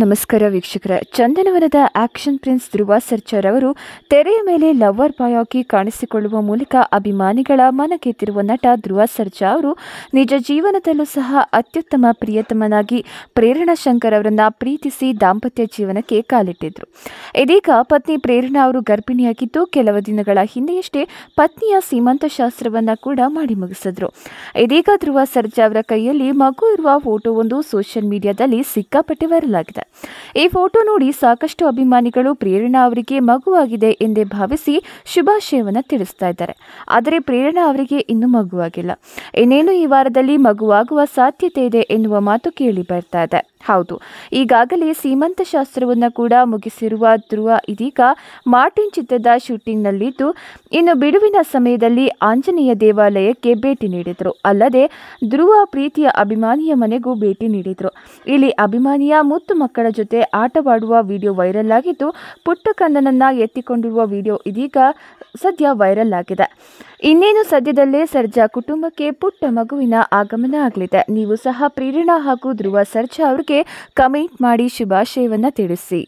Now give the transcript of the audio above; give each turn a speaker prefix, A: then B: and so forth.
A: ನಮಸ್ಕಾರ ವೀಕ್ಷಕರ ಚಂದನವನದ action prince ಧ್ರುವ ಸರ್ಚರ್ ಅವರು ತೆರೆಯ ಮೇಲೆ ಲವರ್ ಬಾಯ್ ಕಾಣಿಸಿಕೊಳ್ಳುವ ಮೂಲಕ ಅಭಿಮಾನಿಗಳ ಮನಗೆತ್ತಿರುವ ನಟ ಧ್ರುವ ಸರ್ಜಾ ಅವರು ನಿಜ ಜೀವನದಲ್ಲೂ ಸಹ ಅತ್ಯುತ್ತಮ ಪ್ರಿಯತಮನಾಗಿ ಪ್ರೇರಣಾ ಶಂಕರ್ ಅವರನ್ನ ಪ್ರೀತಿಸಿ ದಾಂಪತ್ಯ ಜೀವನಕ್ಕೆ ಕಾಲಿಟ್ಟಿದ್ರು ಇದೀಗ ಪತ್ನಿ ಪ್ರೇರಣಾ ಅವರು ಗರ್ಭಿಣಿಯಾಗಿದ್ದು ಕೆಲವು ದಿನಗಳ ಹಿಂದೆಯಷ್ಟೇ ಪತ್ನಿಯ ಸೀಮಂತ ಶಾಸ್ತ್ರವನ್ನ ಕೂಡ ಮಾಡಿ ಮುಗಿಸಿದ್ರು ಇದೀಗ ಧ್ರುವ ಸರ್ಜಾ ಅವರ ಕೈಯಲ್ಲಿ ಮಗು ಇರುವ ಫೋಟೋವೊಂದು ಸೋಷಿಯಲ್ ಮೀಡಿಯಾದಲ್ಲಿ ಸಿಕ್ಕಾಪಟ್ಟೆ ವೈರಲ್ ಆಗಿದೆ ಈ ಫೋಟೋ ನೋಡಿ ಸಾಕಷ್ಟು ಅಭಿಮಾನಿಗಳು ಪ್ರೇರಣಾ ಅವರಿಗೆ ಮಗುವಾಗಿದೆ ಎಂದೇ ಭಾವಿಸಿ ಶುಭಾಶಯವನ್ನು ತಿಳಿಸ್ತಾ ಇದ್ದಾರೆ ಆದರೆ ಪ್ರೇರಣಾ ಅವರಿಗೆ ಇನ್ನೂ ಮಗುವಾಗಿಲ್ಲ ಇನ್ನೇನು ಈ ವಾರದಲ್ಲಿ ಮಗುವಾಗುವ ಸಾಧ್ಯತೆ ಇದೆ ಎನ್ನುವ ಮಾತು ಕೇಳಿ ಬರ್ತಾ ಇದೆ ಹೌದು ಈಗಾಗಲೇ ಸೀಮಂತ ಶಾಸ್ತ್ರವನ್ನು ಕೂಡ ಮುಗಿಸಿರುವ ಧ್ರುವ ಇದೀಗ ಮಾರ್ಟಿನ್ ಚಿತ್ರದ ಶೂಟಿಂಗ್ನಲ್ಲಿದ್ದು ಇನ್ನು ಬಿಡುವಿನ ಸಮಯದಲ್ಲಿ ಆಂಜನೇಯ ದೇವಾಲಯಕ್ಕೆ ಭೇಟಿ ನೀಡಿದರು ಅಲ್ಲದೆ ಧ್ರುವ ಪ್ರೀತಿಯ ಅಭಿಮಾನಿಯ ಮನೆಗೂ ಭೇಟಿ ನೀಡಿದರು ಇಲ್ಲಿ ಅಭಿಮಾನಿಯ ಮುತ್ತು ಮಕ್ಕಳ ಜೊತೆ ಆಟವಾಡುವ ವಿಡಿಯೋ ವೈರಲ್ ಆಗಿದ್ದು ಪುಟ್ಟ ಕಂದನನ್ನ ಎತ್ತಿಕೊಂಡಿರುವ ವಿಡಿಯೋ ಇದೀಗ ಸದ್ಯ ವೈರಲ್ ಆಗಿದೆ ಇನ್ನೇನು ಸದ್ಯದಲ್ಲೇ ಸರ್ಜಾ ಕುಟುಂಬಕ್ಕೆ ಪುಟ್ಟ ಮಗುವಿನ ಆಗಮನ ಆಗಲಿದೆ ನೀವು ಸಹ ಪ್ರೇರಣಾ ಹಾಗೂ ಧ್ರುವ ಸರ್ಜಾ ಅವರಿಗೆ ಕಮೆಂಟ್ ಮಾಡಿ ಶುಭಾಶಯವನ್ನು ತಿಳಿಸಿ